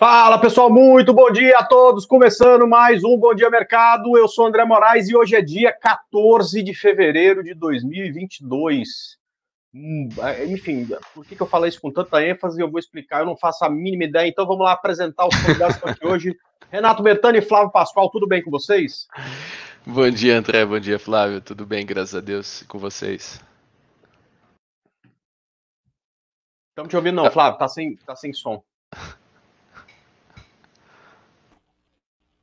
Fala pessoal, muito bom dia a todos. Começando mais um Bom Dia Mercado. Eu sou André Moraes e hoje é dia 14 de fevereiro de 2022. Hum, é, enfim, por que, que eu falei isso com tanta ênfase? Eu vou explicar, eu não faço a mínima ideia. Então vamos lá apresentar os convidados aqui hoje. Renato Bertani e Flávio Pascoal, tudo bem com vocês? Bom dia, André. Bom dia, Flávio. Tudo bem, graças a Deus, com vocês. Estamos te ouvindo, não, ah. Flávio, tá sem, tá sem som.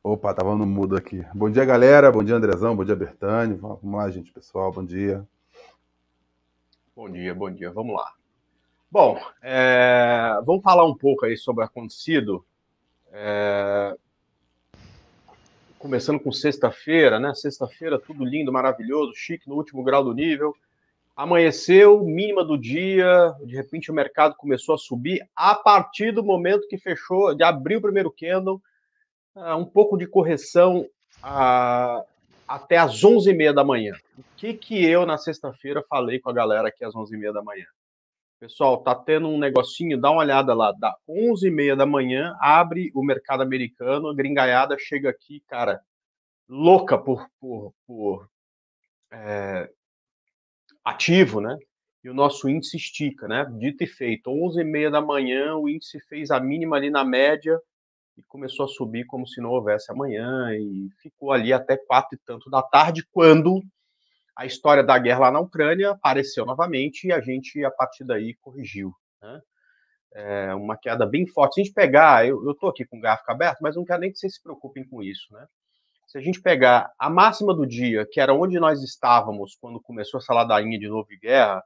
Opa, tava no mudo aqui. Bom dia, galera. Bom dia, Andrezão. Bom dia, Bertani. Vamos lá, gente, pessoal. Bom dia. Bom dia, bom dia. Vamos lá. Bom, é... vamos falar um pouco aí sobre o acontecido. É... Começando com sexta-feira, né? Sexta-feira, tudo lindo, maravilhoso, chique no último grau do nível. Amanheceu, mínima do dia, de repente o mercado começou a subir a partir do momento que fechou, de abrir o primeiro candle ah, um pouco de correção a, até às 11h30 da manhã. O que, que eu, na sexta-feira, falei com a galera aqui às 11h30 da manhã? Pessoal, tá tendo um negocinho, dá uma olhada lá, dá 11h30 da manhã, abre o mercado americano, a gringaiada chega aqui, cara, louca por, por, por é, ativo, né? E o nosso índice estica, né? Dito e feito, 11h30 da manhã, o índice fez a mínima ali na média, e começou a subir como se não houvesse amanhã e ficou ali até quatro e tanto da tarde quando a história da guerra lá na Ucrânia apareceu novamente e a gente a partir daí corrigiu, né? é uma queda bem forte. Se a gente pegar, eu estou aqui com o gráfico aberto, mas não quero nem que vocês se preocupem com isso, né? Se a gente pegar a máxima do dia, que era onde nós estávamos quando começou essa ladainha de novo de guerra,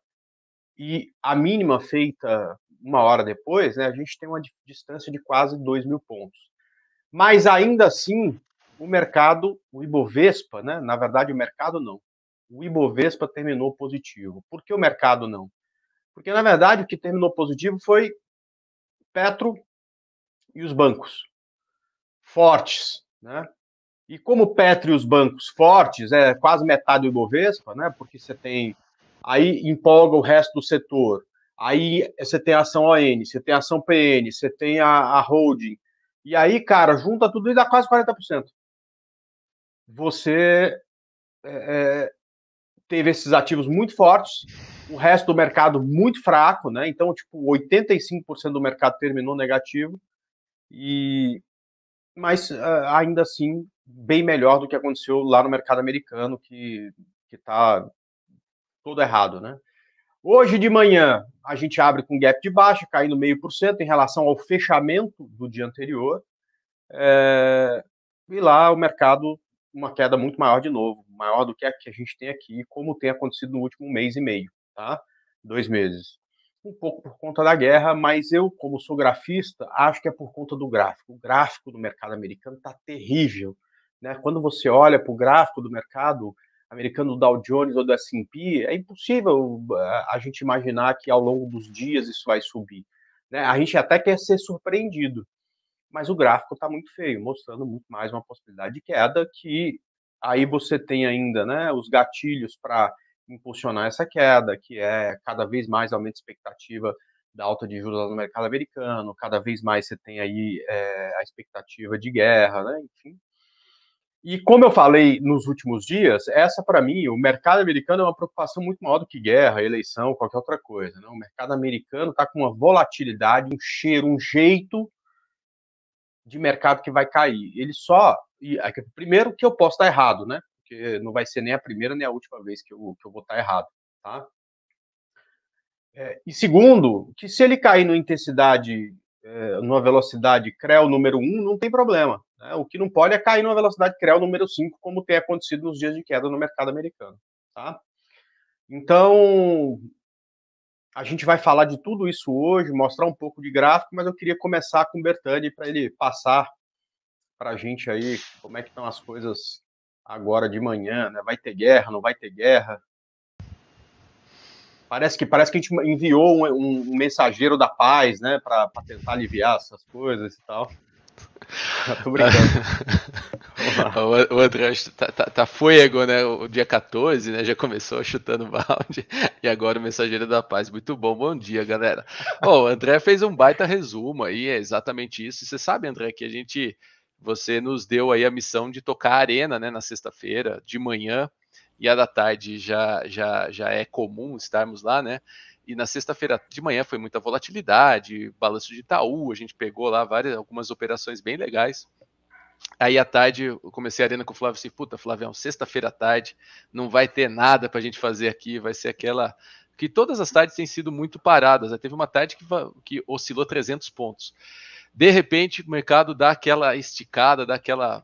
e a mínima feita uma hora depois, né, a gente tem uma distância de quase 2 mil pontos. Mas ainda assim, o mercado, o Ibovespa, né, na verdade, o mercado não. O Ibovespa terminou positivo. Por que o mercado não? Porque, na verdade, o que terminou positivo foi Petro e os bancos fortes. Né? E como Petro e os bancos fortes, é quase metade do Ibovespa, né? porque você tem. Aí empolga o resto do setor Aí você tem a ação ON, você tem a ação PN, você tem a, a holding. E aí, cara, junta tudo e dá quase 40%. Você é, é, teve esses ativos muito fortes, o resto do mercado muito fraco, né? Então, tipo, 85% do mercado terminou negativo. E mas é, ainda assim bem melhor do que aconteceu lá no mercado americano que que está todo errado, né? Hoje de manhã, a gente abre com gap de baixa, caindo meio por cento em relação ao fechamento do dia anterior. É... E lá o mercado, uma queda muito maior de novo, maior do que a que a gente tem aqui, como tem acontecido no último mês e meio, tá? Dois meses. Um pouco por conta da guerra, mas eu, como sou grafista, acho que é por conta do gráfico. O gráfico do mercado americano está terrível. Né? Quando você olha para o gráfico do mercado, americano do Dow Jones ou do S&P, é impossível eh, a gente imaginar que ao longo dos dias isso vai subir. Né? A gente até quer ser surpreendido, mas o gráfico está muito feio, mostrando muito mais uma possibilidade de queda que aí você tem ainda né, os gatilhos para impulsionar essa queda, que é cada vez mais aumento de expectativa da alta de juros no mercado americano, cada vez mais você tem aí é, a expectativa de guerra, né? enfim, e como eu falei nos últimos dias, essa para mim, o mercado americano é uma preocupação muito maior do que guerra, eleição, qualquer outra coisa. Né? O mercado americano está com uma volatilidade, um cheiro, um jeito de mercado que vai cair. Ele só. É primeiro que eu posso estar tá errado, né? Porque não vai ser nem a primeira nem a última vez que eu, que eu vou estar tá errado, tá? É, e segundo, que se ele cair numa intensidade é, numa velocidade CREL número 1, não tem problema. Né? O que não pode é cair numa velocidade CREL número 5, como tem acontecido nos dias de queda no mercado americano. Tá? Então, a gente vai falar de tudo isso hoje, mostrar um pouco de gráfico, mas eu queria começar com o Bertani para ele passar para a gente aí como é que estão as coisas agora de manhã, né? Vai ter guerra, não vai ter guerra? Parece que parece que a gente enviou um, um mensageiro da paz, né, para tentar aliviar essas coisas e tal. Tô brincando. o, André tá, tá, tá né? O dia 14, né? Já começou chutando balde. E agora o Mensageiro da Paz. Muito bom. Bom dia, galera. Bom, o André fez um baita resumo aí. É exatamente isso. E você sabe, André, que a gente. Você nos deu aí a missão de tocar a arena, né? Na sexta-feira, de manhã e a da tarde já, já, já é comum estarmos lá, né? E na sexta-feira de manhã foi muita volatilidade, balanço de Itaú, a gente pegou lá várias, algumas operações bem legais. Aí à tarde eu comecei a arena com o Flávio assim, puta, Flavião, sexta-feira à tarde não vai ter nada para a gente fazer aqui, vai ser aquela que todas as tardes têm sido muito paradas. Né? Teve uma tarde que, que oscilou 300 pontos. De repente, o mercado dá aquela esticada, dá aquela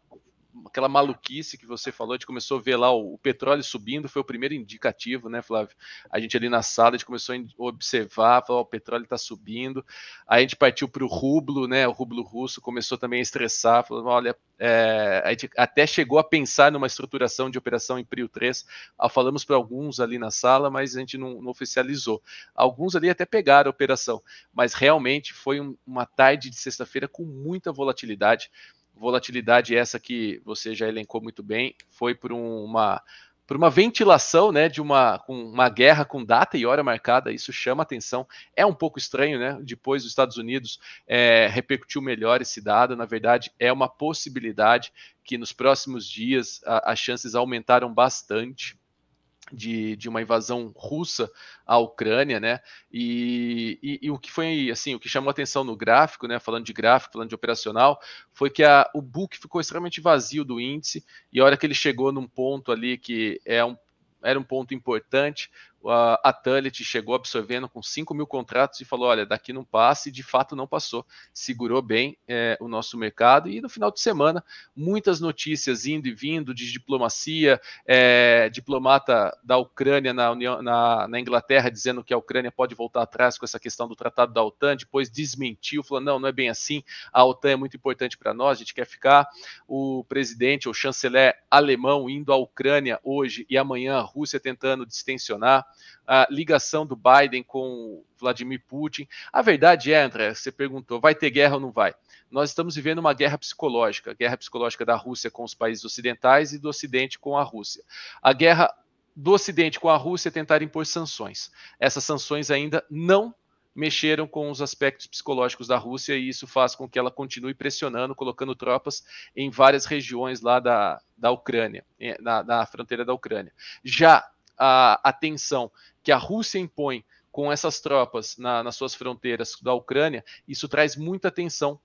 aquela maluquice que você falou, a gente começou a ver lá o, o, petróleo subindo, foi o primeiro indicativo, né, Flávio? A gente ali na sala, a gente começou a observar, falar, o petróleo está subindo, aí a gente partiu para o rublo, né, o rublo russo começou também a estressar, falando, olha, é... a gente até chegou a pensar numa estruturação de operação em PRIO 3, ah, falamos para alguns ali na sala, mas a gente não, não, oficializou. Alguns ali até pegaram a operação, mas realmente foi um, uma tarde de sexta-feira com muita volatilidade, volatilidade essa que você já elencou muito bem, foi por um, uma por uma ventilação, né, de uma, uma guerra com data e hora marcada, isso chama atenção. É um pouco estranho, né? Depois os Estados Unidos é, repercutiu melhor esse dado. Na verdade, é uma possibilidade que nos próximos dias a, as chances aumentaram bastante de, de uma invasão russa à Ucrânia, né? E, e, e, o que foi assim, o que chamou atenção no gráfico, né? Falando de gráfico, falando de operacional, foi que a, o book ficou extremamente vazio do índice e a hora que ele chegou num ponto ali que é um, era um ponto importante, a Tullet chegou absorvendo com 5 mil contratos e falou: olha, daqui não passa, e de fato não passou. Segurou bem é, o nosso mercado. E no final de semana, muitas notícias indo e vindo de diplomacia, é, diplomata da Ucrânia na, União, na, na, Inglaterra dizendo que a Ucrânia pode voltar atrás com essa questão do tratado da OTAN, depois desmentiu, falou: não, não é bem assim, a OTAN é muito importante para nós, a gente quer ficar. O presidente, o chanceler alemão, indo à Ucrânia hoje e amanhã, a Rússia tentando distensionar a ligação do Biden com Vladimir Putin. A verdade é, André, você perguntou, vai ter guerra ou não vai? Nós estamos vivendo uma guerra psicológica, guerra psicológica da Rússia com os países ocidentais e do Ocidente com a Rússia. A guerra do Ocidente com a Rússia é tentar impor sanções. Essas sanções ainda não mexeram com os aspectos psicológicos da Rússia e isso faz com que ela continue pressionando, colocando tropas em várias regiões lá da, da Ucrânia, na, na fronteira da Ucrânia. Já a, tensão que a Rússia impõe com essas tropas na, nas suas fronteiras da Ucrânia, isso traz muita tensão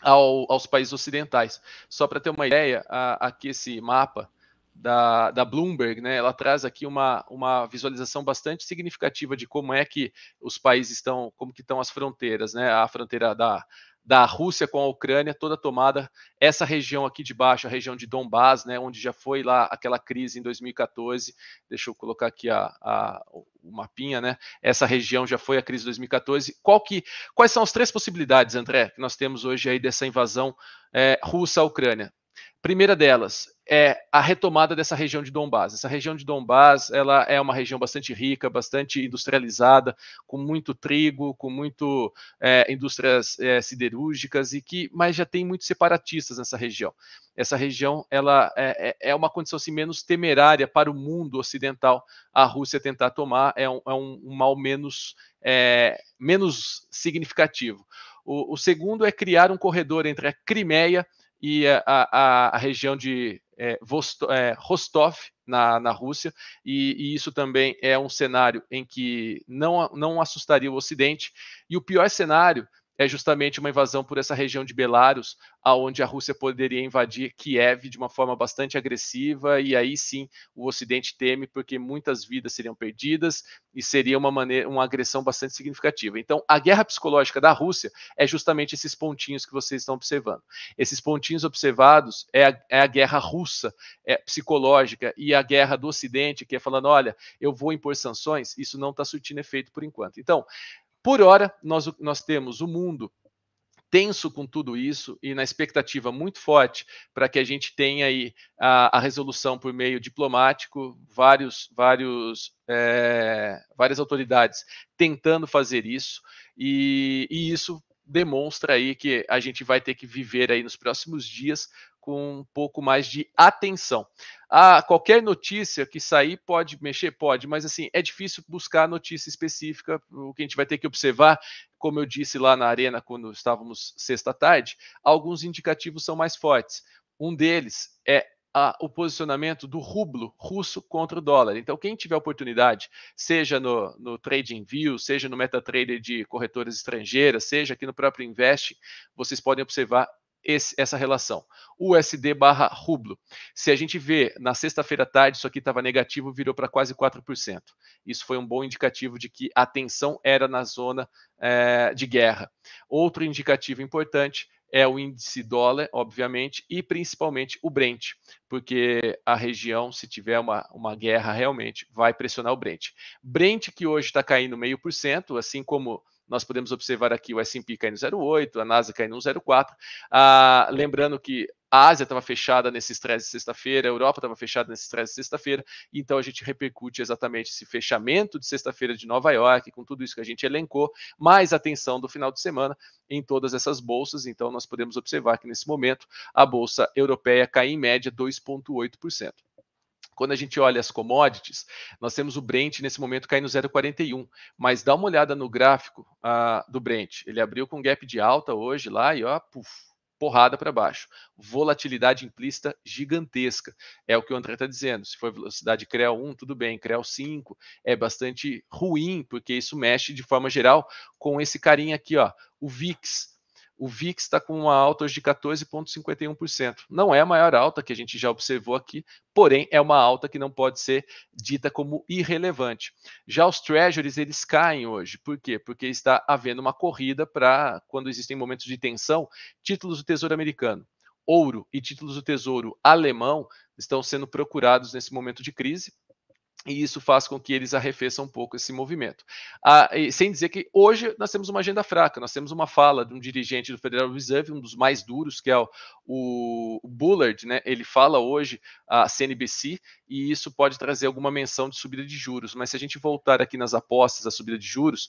ao, aos países ocidentais. Só para ter uma ideia, a, aqui esse mapa da, da, Bloomberg, né, ela traz aqui uma, uma visualização bastante significativa de como é que os países estão, como que estão as fronteiras, né, a fronteira da da Rússia com a Ucrânia, toda tomada, essa região aqui de baixo, a região de Donbás, né, onde já foi lá aquela crise em 2014, deixa eu colocar aqui a, a, o mapinha, né, essa região já foi a crise de 2014, qual que, quais são as três possibilidades, André, que nós temos hoje aí dessa invasão é, russa à Ucrânia? Primeira delas é a retomada dessa região de Dombás. Essa região de Dombás ela é uma região bastante rica, bastante industrializada, com muito trigo, com muito é, indústrias é, siderúrgicas e que, mas já tem muitos separatistas nessa região. Essa região, ela é, é, é uma condição assim, menos temerária para o mundo ocidental a Rússia tentar tomar é um, é um, um mal menos é, menos significativo. O, o segundo é criar um corredor entre a Crimeia e a, a, a região de é, é, Rostov, na, na Rússia, e, e, isso também é um cenário em que não, não assustaria o Ocidente. E o pior cenário é justamente uma invasão por essa região de Belarus, aonde a Rússia poderia invadir Kiev de uma forma bastante agressiva e aí sim o Ocidente teme porque muitas vidas seriam perdidas e seria uma maneira, uma agressão bastante significativa. Então, a guerra psicológica da Rússia é justamente esses pontinhos que vocês estão observando. Esses pontinhos observados é a, é a guerra russa é, psicológica e a guerra do Ocidente que é falando, olha, eu vou impor sanções. Isso não está surtindo efeito por enquanto. Então, por hora, nós, nós temos o mundo tenso com tudo isso e na expectativa muito forte para que a gente tenha aí a, a, resolução por meio diplomático, vários, vários, é, várias autoridades tentando fazer isso e, e isso demonstra aí que a gente vai ter que viver aí nos próximos dias com um pouco mais de atenção. Ah, qualquer notícia que sair pode mexer, pode, mas assim é difícil buscar notícia específica. O que a gente vai ter que observar, como eu disse lá na arena quando estávamos sexta tarde, alguns indicativos são mais fortes. Um deles é o posicionamento do rublo russo contra o dólar. Então, quem tiver oportunidade, seja no, no TradingView, seja no MetaTrader de corretoras estrangeiras, seja aqui no próprio Invest, vocês podem observar esse, essa relação. USD barra rublo. Se a gente vê na sexta-feira à tarde, isso aqui estava negativo, virou para quase 4%. Isso foi um bom indicativo de que a tensão era na zona é, de guerra. Outro indicativo importante é o índice dólar, obviamente, e principalmente o Brent, porque a região, se tiver uma, uma guerra realmente, vai pressionar o Brent. Brent, que hoje está caindo meio por cento, assim como nós podemos observar aqui o S&P caindo 0,8, a NASA caindo 1,04. Ah, lembrando que a Ásia estava fechada nesse estresse de sexta-feira, a Europa estava fechada nesse estresse de sexta-feira, então a gente repercute exatamente esse fechamento de sexta-feira de Nova York, com tudo isso que a gente elencou, mais atenção do final de semana em todas essas bolsas, então nós podemos observar que nesse momento a bolsa europeia cai em média 2,8%. Quando a gente olha as commodities, nós temos o Brent nesse momento caindo 0,41, mas dá uma olhada no gráfico ah, do Brent. Ele abriu com gap de alta hoje lá e ó, puf, porrada para baixo. Volatilidade implícita gigantesca. É o que o André está dizendo. Se for velocidade CREL 1, tudo bem. CREL 5 é bastante ruim, porque isso mexe de forma geral com esse carinha aqui, ó, o VIX o VIX está com uma alta hoje de 14,51%. Não é a maior alta que a gente já observou aqui, porém é uma alta que não pode ser dita como irrelevante. Já os treasuries, eles caem hoje. Por quê? Porque está havendo uma corrida para, quando existem momentos de tensão, títulos do Tesouro Americano. Ouro e títulos do Tesouro alemão estão sendo procurados nesse momento de crise e isso faz com que eles arrefeçam um pouco esse movimento. Ah, sem dizer que hoje nós temos uma agenda fraca, nós temos uma fala de um dirigente do Federal Reserve, um dos mais duros, que é o, o Bullard, né? ele fala hoje à CNBC e isso pode trazer alguma menção de subida de juros. Mas se a gente voltar aqui nas apostas da subida de juros,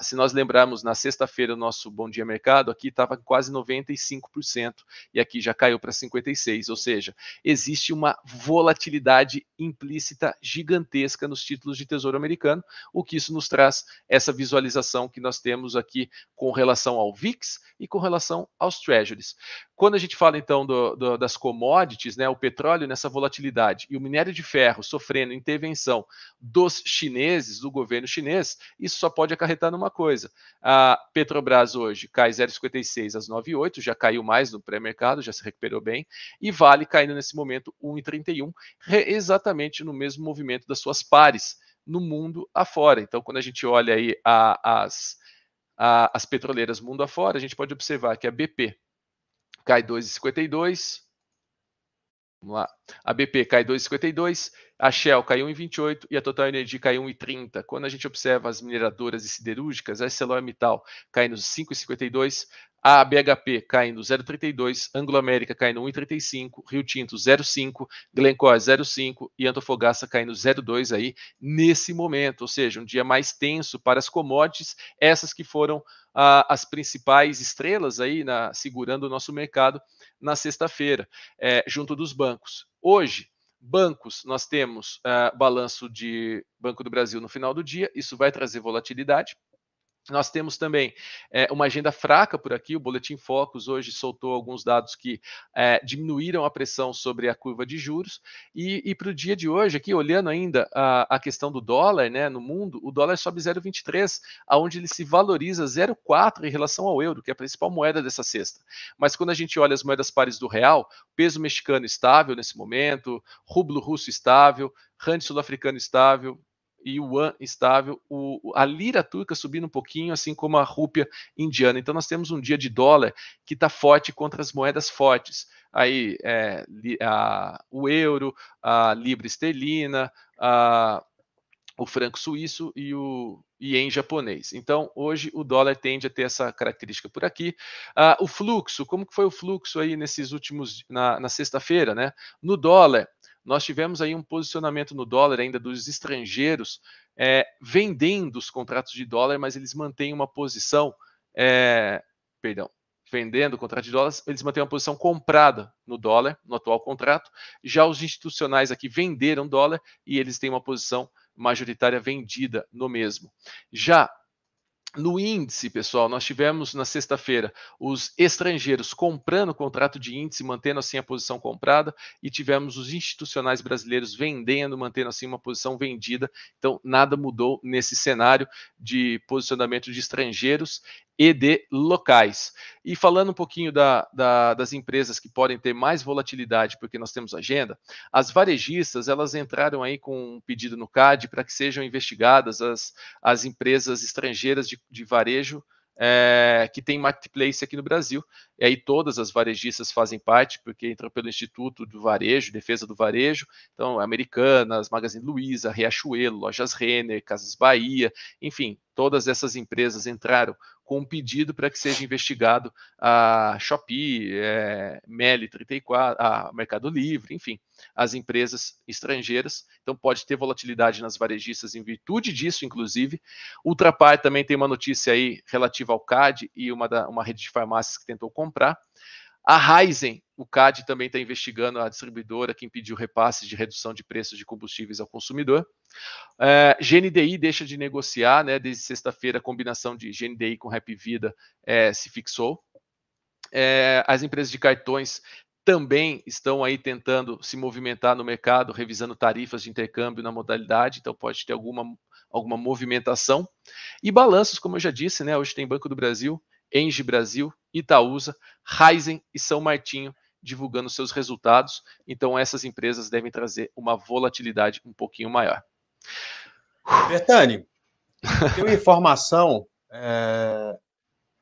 se nós lembrarmos na sexta-feira o nosso Bom Dia Mercado, aqui estava quase 95% e aqui já caiu para 56%, ou seja, existe uma volatilidade implícita gigantesca nos títulos de Tesouro Americano, o que isso nos traz essa visualização que nós temos aqui com relação ao VIX e com relação aos Treasuries. Quando a gente fala então do, do, das commodities, né, o petróleo nessa volatilidade e o minério de ferro sofrendo intervenção dos chineses, do governo chinês, isso só pode acarretar numa coisa. A Petrobras hoje cai 0,56 às 9,8, já caiu mais no pré-mercado, já se recuperou bem, e vale caindo nesse momento 1,31, exatamente no mesmo movimento das suas pares no mundo afora. Então, quando a gente olha aí a, as, a, as petroleiras mundo afora, a gente pode observar que a BP cai 2,52, Vamos lá. A BP cai 2,52, a Shell caiu 1,28 e a Total Energia caiu 1,30. Quando a gente observa as mineradoras e siderúrgicas, a ArcelorMittal cai nos 5,52, a BHP no 0,32, Anglo América no 1,35, Rio Tinto 0,5, Glencore 0,5 e Antofagasta no 0,2 aí nesse momento, ou seja, um dia mais tenso para as commodities, essas que foram ah, as principais estrelas aí na, segurando o nosso mercado na sexta-feira, é, junto dos bancos. Hoje, bancos, nós temos eh, balanço de Banco do Brasil no final do dia, isso vai trazer volatilidade, nós temos também é, uma agenda fraca por aqui. O Boletim Focus hoje soltou alguns dados que é, diminuíram a pressão sobre a curva de juros. E, e para o dia de hoje, aqui, olhando ainda a, a, questão do dólar né, no mundo, o dólar sobe 0,23, aonde ele se valoriza 0,4 em relação ao euro, que é a principal moeda dessa sexta. Mas quando a gente olha as moedas pares do real, peso mexicano estável nesse momento, rublo russo estável, rand sul-africano estável, e o yuan estável, o, a lira turca subindo um pouquinho, assim como a rúpia indiana. Então nós temos um dia de dólar que está forte contra as moedas fortes. Aí é, a, o euro, a libra esterlina, a, o franco suíço e o em japonês. Então hoje o dólar tende a ter essa característica por aqui. o fluxo, como que foi o fluxo aí nesses últimos na, na sexta-feira, né? No dólar nós tivemos aí um posicionamento no dólar ainda dos estrangeiros é, vendendo os contratos de dólar, mas eles mantêm uma posição, é, perdão, vendendo o contrato de dólares, eles mantêm uma posição comprada no dólar, no atual contrato. Já os institucionais aqui venderam dólar e eles têm uma posição majoritária vendida no mesmo. Já no índice, pessoal, nós tivemos na sexta-feira os estrangeiros comprando o contrato de índice, mantendo assim a posição comprada, e tivemos os institucionais brasileiros vendendo, mantendo assim uma posição vendida. Então, nada mudou nesse cenário de posicionamento de estrangeiros e de locais. E falando um pouquinho da, da, das empresas que podem ter mais volatilidade, porque nós temos agenda, as varejistas elas entraram aí com um pedido no CAD para que sejam investigadas as, as empresas estrangeiras de, de varejo é, que tem marketplace aqui no Brasil e aí todas as varejistas fazem parte, porque entrou pelo Instituto do Varejo, Defesa do Varejo, então Americanas, Magazine Luiza, Riachuelo, Lojas Renner, Casas Bahia, enfim, todas essas empresas entraram com um pedido para que seja investigado a Shopee, é, Meli 34, a Mercado Livre, enfim, as empresas estrangeiras. Então pode ter volatilidade nas varejistas em virtude disso, inclusive. Ultrapar também tem uma notícia aí relativa ao CAD e uma, da, uma rede de farmácias que tentou comprar. A Ryzen, o CAD também está investigando a distribuidora que impediu repasses de redução de preços de combustíveis ao consumidor. É, GNDI deixa de negociar, né? Desde sexta-feira, a combinação de GNDI com Rap Vida é, se fixou. É, as empresas de cartões também estão aí tentando se movimentar no mercado, revisando tarifas de intercâmbio na modalidade, então pode ter alguma, alguma movimentação. E balanços, como eu já disse, né? Hoje tem Banco do Brasil, Engie Brasil, Itaúsa, Ryzen e São Martinho divulgando seus resultados. Então essas empresas devem trazer uma volatilidade um pouquinho maior. Bertani, tem uma informação é,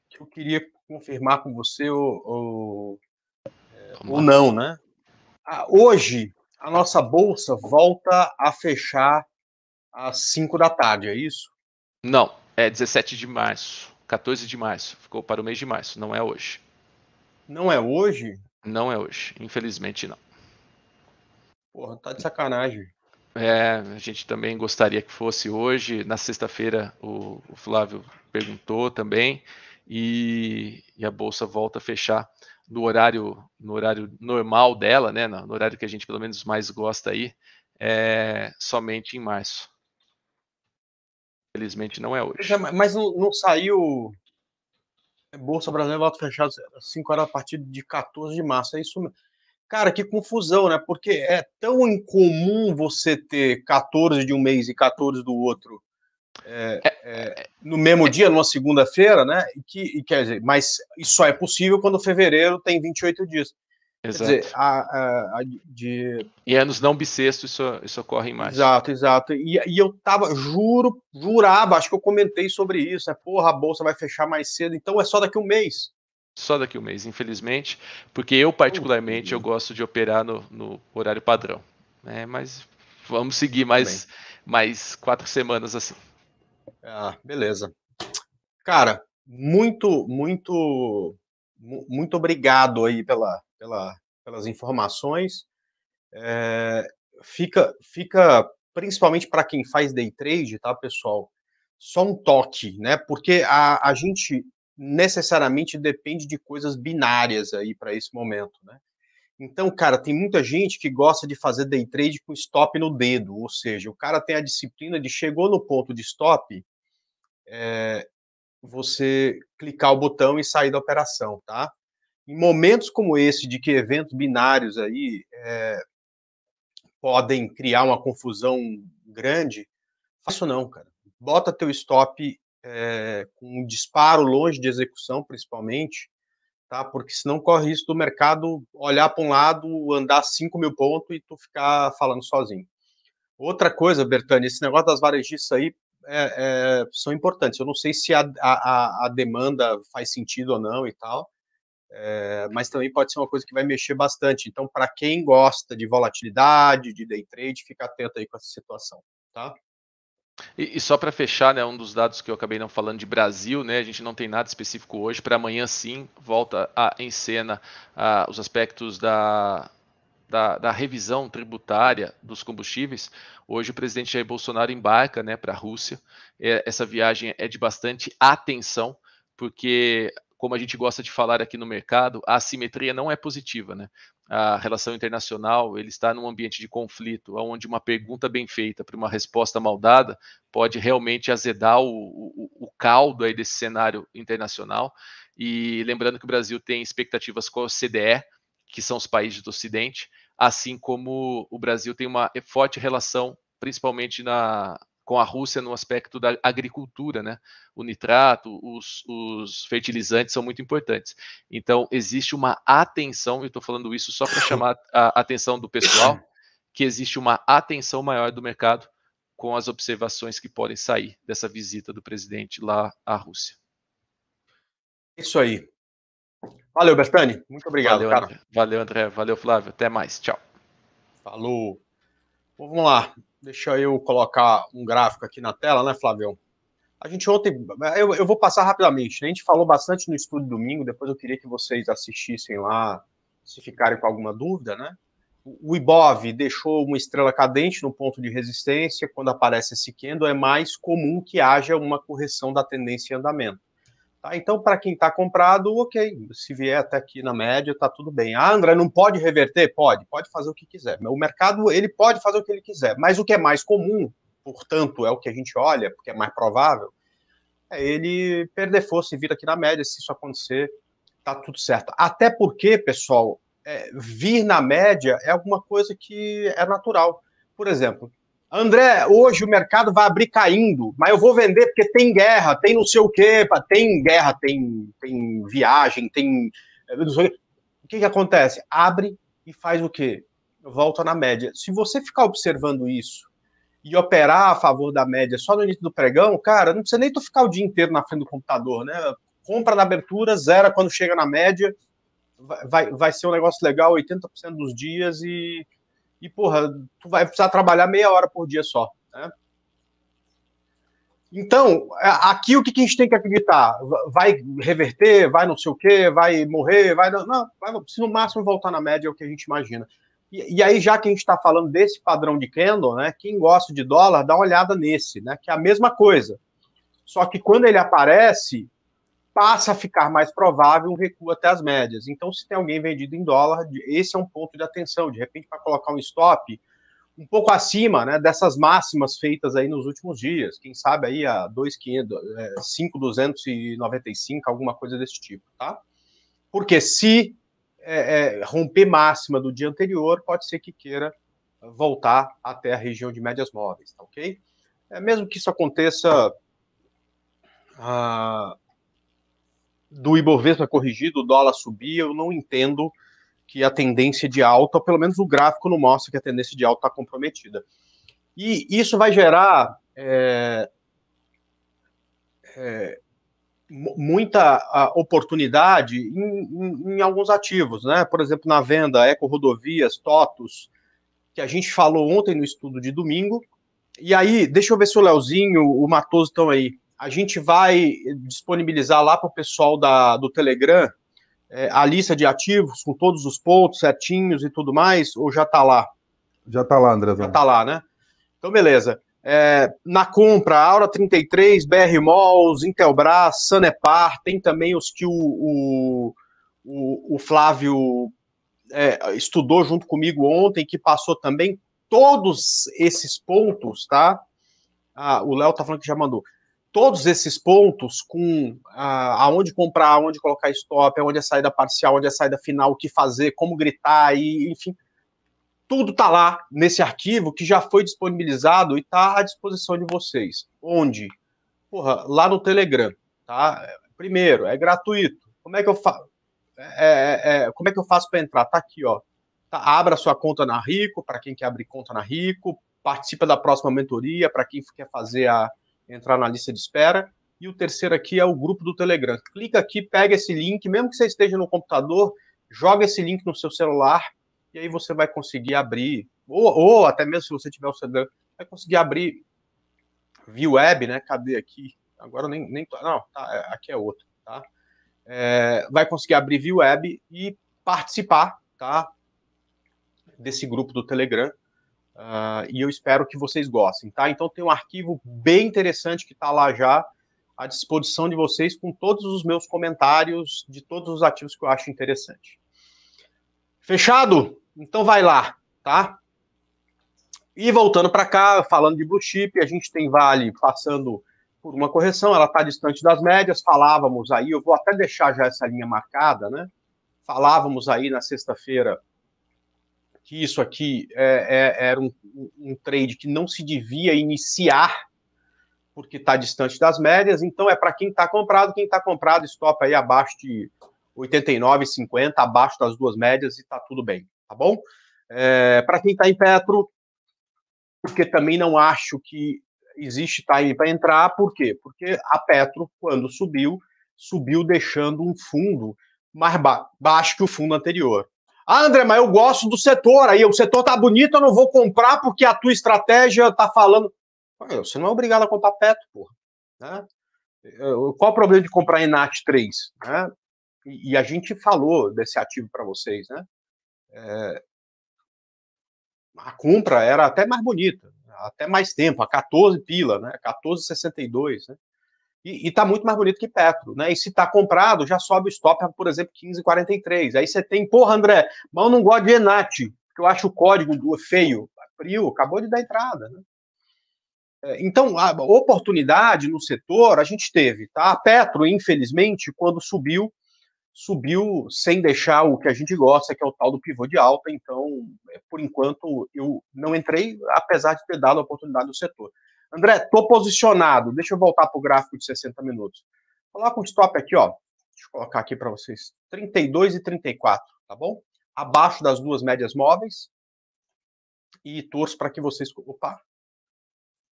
que eu queria confirmar com você ou, ou, eh, ou não, né? Ah, hoje a nossa bolsa volta a fechar às 5 da tarde, é isso? Não, é 17 de março. 14 de março, ficou para o mês de março, não é hoje. Não é hoje? Não é hoje, infelizmente não. Porra, tá de sacanagem. É, a gente também gostaria que fosse hoje. Na sexta-feira o, o, Flávio perguntou também e, e, a bolsa volta a fechar no horário no horário normal dela, né? No, horário que a gente pelo menos mais gosta aí, é, somente em março. Felizmente não é hoje. Mas não, não saiu é, Bolsa Brasileira voto fechado 5 horas a partir de 14 de março. É isso mesmo. Cara, que confusão, né? Porque é tão incomum você ter 14 de um mês e 14 do outro é, é, é, é no mesmo dia, numa segunda-feira, né? E que, e quer dizer, mas isso só é possível quando fevereiro tem 28 dias. Exato. Quer dizer, a, a, a, de... Em anos não bissextos isso, isso ocorre mais. Exato, exato. E, e, eu tava, juro, jurava, acho que eu comentei sobre isso, né? Porra, a bolsa vai fechar mais cedo, então é só daqui um mês. Só daqui um mês, infelizmente, porque eu, particularmente, eu uhum. gosto de operar no, no horário padrão. Né? Mas vamos seguir mais, mais quatro semanas assim. Ah, beleza. Cara, muito, muito, muito obrigado aí pela, pela, pelas informações. É, fica, fica principalmente para quem faz day trade, tá, pessoal? Só um toque, né? Porque a, a gente necessariamente depende de coisas binárias aí para esse momento, né? Então, cara, tem muita gente que gosta de fazer day trade com stop no dedo, ou seja, o cara tem a disciplina de chegou no ponto de stop, é, você clicar o botão e sair da operação, tá? em momentos como esse, de que eventos binários aí é, podem criar uma confusão grande, faça não, cara. Bota teu stop é, com um disparo longe de execução, principalmente, tá? Porque senão corre risco do mercado olhar para um lado, andar 5 mil pontos e tu ficar falando sozinho. Outra coisa, Bertani, esse negócio das varejistas aí é, é, são importantes. Eu não sei se a, a, a demanda faz sentido ou não e tal, é, mas também pode ser uma coisa que vai mexer bastante. Então, para quem gosta de volatilidade, de day trade, fica atento aí com essa situação, tá? E, e só para fechar, né, um dos dados que eu acabei não falando de Brasil, né, a gente não tem nada específico hoje. Para amanhã, sim, volta a, em cena a, os aspectos da, da, da, revisão tributária dos combustíveis. Hoje o presidente Jair Bolsonaro embarca né, para a Rússia. É, essa viagem é de bastante atenção, porque como a gente gosta de falar aqui no mercado, a assimetria não é positiva, né? A relação internacional, ele está num ambiente de conflito, onde uma pergunta bem feita para uma resposta mal dada pode realmente azedar o, o, o caldo aí desse cenário internacional. E lembrando que o Brasil tem expectativas com a OCDE, que são os países do Ocidente, assim como o Brasil tem uma forte relação, principalmente na, com a Rússia no aspecto da agricultura, né? O nitrato, os, os fertilizantes são muito importantes. Então, existe uma atenção, e estou falando isso só para chamar a atenção do pessoal, que existe uma atenção maior do mercado com as observações que podem sair dessa visita do presidente lá à Rússia. Isso aí. Valeu, Bertani. Muito obrigado, valeu, cara. André. Valeu, André. Valeu, Flávio. Até mais. Tchau. Falou. Bom, vamos lá. Deixa eu colocar um gráfico aqui na tela, né, Flávio? A gente ontem, eu, eu vou passar rapidamente, né? a gente falou bastante no estudo domingo, depois eu queria que vocês assistissem lá, se ficarem com alguma dúvida, né? O Ibov deixou uma estrela cadente no ponto de resistência, quando aparece esse candle é mais comum que haja uma correção da tendência em andamento. Tá? Então, para quem está comprado, ok, se vier até aqui na média, está tudo bem. Ah, André, não pode reverter? Pode, pode fazer o que quiser. O mercado, ele pode fazer o que ele quiser, mas o que é mais comum, portanto, é o que a gente olha, porque é mais provável, é ele perder força e vir aqui na média. Se isso acontecer, está tudo certo. Até porque, pessoal, é, vir na média é alguma coisa que é natural. Por exemplo, André, hoje o mercado vai abrir caindo, mas eu vou vender porque tem guerra, tem não sei o quê, tem guerra, tem, tem viagem, tem. Eh, o que, que acontece? Abre e faz o quê? Volta na média. Se você ficar observando isso e operar a favor da média só no início do pregão, cara, não precisa nem tu ficar o dia inteiro na frente do computador, né? Compra na abertura, zera quando chega na média, vai, vai ser um negócio legal 80% dos dias e e, porra, tu vai precisar trabalhar meia hora por dia só. Né? Então, aqui o que a gente tem que acreditar? Vai reverter, vai não sei o quê, vai morrer, vai. Não, não vai, no máximo voltar na média, é o que a gente imagina. E, e aí, já que a gente está falando desse padrão de candle, né? Quem gosta de dólar, dá uma olhada nesse, né? Que é a mesma coisa. Só que quando ele aparece, passa a ficar mais provável um recuo até as médias. Então, se tem alguém vendido em dólar, esse é um ponto de atenção. De repente, para colocar um stop um pouco acima né, dessas máximas feitas aí nos últimos dias, quem sabe aí a 5,295, é, alguma coisa desse tipo, tá? Porque se é, é, romper máxima do dia anterior, pode ser que queira voltar até a região de médias móveis, tá ok? É, mesmo que isso aconteça ah, do Ibovespa corrigido, o dólar subir, eu não entendo que a tendência de alta, pelo menos o gráfico não mostra que a tendência de alta está comprometida. E isso vai gerar é, é, muita oportunidade em, em, em, alguns ativos, né? Por exemplo, na venda Eco Rodovias, Totos, que a gente falou ontem no estudo de domingo. E aí, deixa eu ver se o Leozinho, o Matoso estão aí a gente vai disponibilizar lá para o pessoal da, do Telegram é, a lista de ativos com todos os pontos certinhos e tudo mais, ou já está lá? Já está lá, Andrézão. Já está lá, né? Então, beleza. É, na compra, Aura 33, BR Malls, Intelbras, Sanepar, tem também os que o, o, o, o Flávio é, estudou junto comigo ontem, que passou também todos esses pontos, tá? Ah, o Léo tá falando que já mandou todos esses pontos, com ah, aonde comprar, aonde colocar stop, aonde é a saída parcial, onde é a saída final, o que fazer, como gritar, e, enfim, tudo está lá nesse arquivo que já foi disponibilizado e está à disposição de vocês. Onde? Porra, lá no Telegram, tá? Primeiro, é gratuito. Como é que eu faço? É, é, é, como é que eu faço para entrar? Tá aqui, ó. Tá, abra sua conta na Rico, para quem quer abrir conta na Rico, participa da próxima mentoria, para quem quer fazer a, entrar na lista de espera. E o terceiro aqui é o grupo do Telegram. Clica aqui, pega esse link, mesmo que você esteja no computador, joga esse link no seu celular e aí você vai conseguir abrir, ou, ou até mesmo se você tiver o Telegram, vai conseguir abrir via web, né? Cadê aqui? Agora nem, nem não, tá, é, aqui é outro, tá? É, vai conseguir abrir via web e participar, tá? Desse grupo do Telegram Uh, e eu espero que vocês gostem, tá? Então tem um arquivo bem interessante que está lá já à disposição de vocês com todos os meus comentários de todos os ativos que eu acho interessante. Fechado? Então vai lá, tá? E voltando para cá, falando de blue chip, a gente tem Vale passando por uma correção, ela está distante das médias, falávamos aí, eu vou até deixar já essa linha marcada, né? Falávamos aí na sexta-feira que isso aqui é, é, era um, um trade que não se devia iniciar porque está distante das médias, então é para quem está comprado, quem está comprado, stop aí abaixo de 89,50, abaixo das duas médias e está tudo bem, tá bom? É, para quem está em Petro, porque também não acho que existe time para entrar, por quê? Porque a Petro, quando subiu, subiu deixando um fundo mais ba baixo que o fundo anterior. Ah, André, mas eu gosto do setor. Aí o setor tá bonito, eu não vou comprar porque a tua estratégia tá falando. Ué, você não é obrigado a comprar petro, porra. Né? É, qual o problema de comprar Enat 3? Né? E, e, a gente falou desse ativo para vocês, né? É, a compra era até mais bonita, até mais tempo, a 14 pila, né? 14,62, né? e está muito mais bonito que Petro, né? E se está comprado, já sobe o stop, por exemplo, 15,43. Aí você tem, porra, André, mas eu não gosto de Enat, porque eu acho o código do feio. frio, acabou de dar entrada, né? É, então, a oportunidade no setor a gente teve, tá? A Petro, infelizmente, quando subiu, subiu sem deixar o que a gente gosta, que é o tal do pivô de alta. Então, é, por enquanto, eu não entrei, apesar de ter dado a oportunidade no setor. André, tô posicionado. Deixa eu voltar para o gráfico de 60 minutos. Vou lá o stop aqui, ó. Deixa eu colocar aqui para vocês. 32 e 34, tá bom? Abaixo das duas médias móveis. E torço para que vocês. Opa!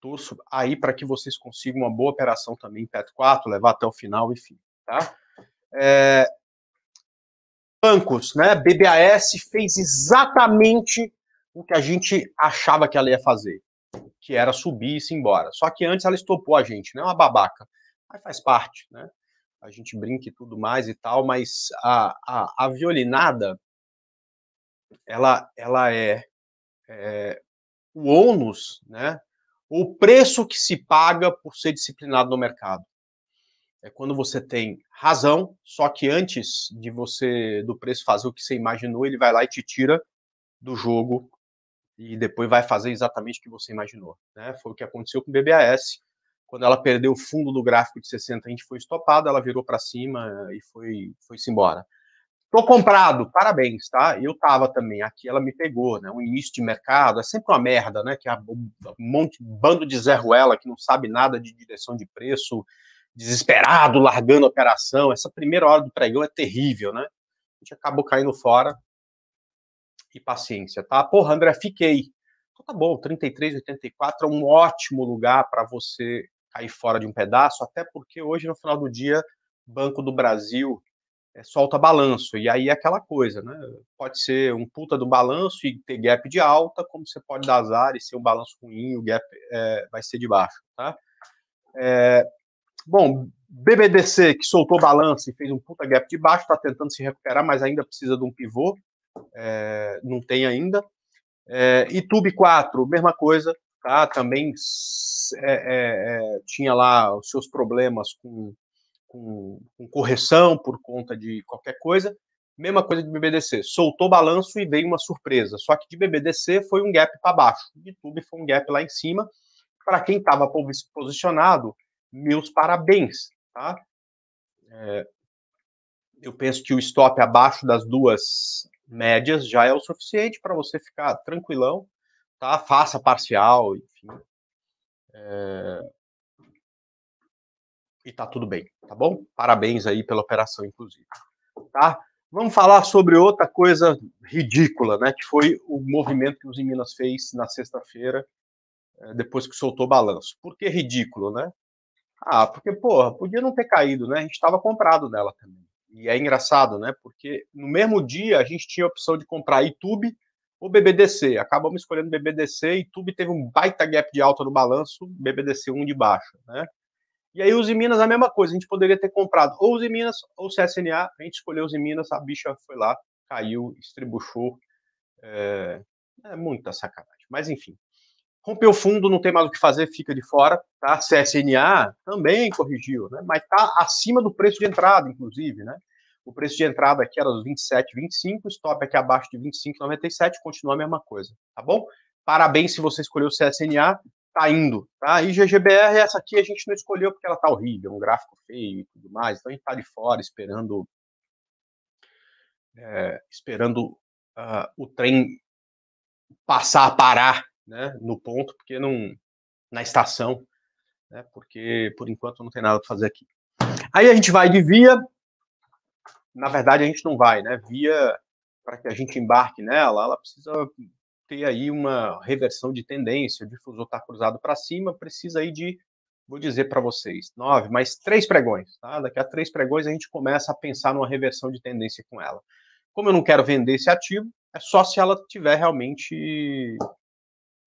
Torço aí para que vocês consigam uma boa operação também em PET 4, levar até o final, enfim, tá? É... Bancos, né? BBAS fez exatamente o que a gente achava que ela ia fazer que era subir e se embora. Só que antes ela estopou a gente, né? É uma babaca. Mas faz parte, né? A gente brinca e tudo mais e tal, mas a, a, a violinada, ela, ela é, é o ônus, né? O preço que se paga por ser disciplinado no mercado. É quando você tem razão, só que antes de você do preço fazer o que você imaginou, ele vai lá e te tira do jogo e depois vai fazer exatamente o que você imaginou. Né? Foi o que aconteceu com o BBAS. Quando ela perdeu o fundo do gráfico de 60, a gente foi estopada, ela virou para cima eh, e foi foi-se embora. Tô comprado, parabéns, tá? Eu tava também, aqui ela me pegou, né? O início de mercado é sempre uma merda, né? Que é um monte, bando de Zé Ruela que não sabe nada de direção de preço, desesperado, largando a operação. Essa primeira hora do pregão é terrível, né? A gente acabou caindo fora, e paciência, tá? Porra, André, fiquei. Então, tá bom, 33,84 é um ótimo lugar para você cair fora de um pedaço, até porque hoje, no final do dia, Banco do Brasil é, solta balanço, e aí é aquela coisa, né? Pode ser um puta do balanço e ter gap de alta, como você pode dar azar e ser um balanço ruim, o gap é, vai ser de baixo, tá? É, bom, BBDC, que soltou balanço e fez um puta gap de baixo, está tentando se recuperar, mas ainda precisa de um pivô é, não tem ainda. É, YouTube 4, mesma coisa, tá? Também é, é, é, tinha lá os seus problemas com, com, com, correção por conta de qualquer coisa. Mesma coisa de BBDC, soltou balanço e veio uma surpresa. Só que de BBDC foi um gap para baixo, de YouTube foi um gap lá em cima. Para quem estava posicionado, meus parabéns, tá? Eh, eu penso que o stop abaixo das duas médias já é o suficiente para você ficar tranquilão, tá? Faça parcial, enfim. É... E tá tudo bem, tá bom? Parabéns aí pela operação, inclusive. Tá? Vamos falar sobre outra coisa ridícula, né? Que foi o movimento que os Minas fez na sexta-feira, eh, depois que soltou o balanço. Por que ridículo, né? Ah, porque, porra, podia não ter caído, né? A gente estava comprado nela também. E é engraçado, né? Porque no mesmo dia a gente tinha a opção de comprar YouTube ou BBDC. Acabamos escolhendo BBDC e YouTube teve um baita gap de alta no balanço, BBDC um de baixa, né? E aí os Minas a mesma coisa, a gente poderia ter comprado ou os Minas ou CSNA, a gente escolheu os Minas, a bicha foi lá, caiu, estribuchou. É, é muita sacanagem. Mas enfim, Rompeu fundo, não tem mais o que fazer, fica de fora. Tá? A CSNA também corrigiu, né? mas está acima do preço de entrada, inclusive. Né? O preço de entrada aqui era dos 27,25, stop aqui abaixo de 25,97, continua a mesma coisa, tá bom? Parabéns se você escolheu o CSNA, tá indo, tá? E GGBR, essa aqui a gente não escolheu porque ela tá horrível, um gráfico feio e tudo mais, então a gente está de fora esperando é, esperando uh, o trem passar a parar né, no ponto, porque não na estação, né, porque por enquanto não tem nada para fazer aqui. Aí a gente vai de via, na verdade a gente não vai, né? Via para que a gente embarque nela, ela precisa ter aí uma reversão de tendência, o difusor está cruzado para cima, precisa aí de, vou dizer para vocês, nove mais três pregões, tá? Daqui a três pregões a gente começa a pensar numa reversão de tendência com ela. Como eu não quero vender esse ativo, é só se ela tiver realmente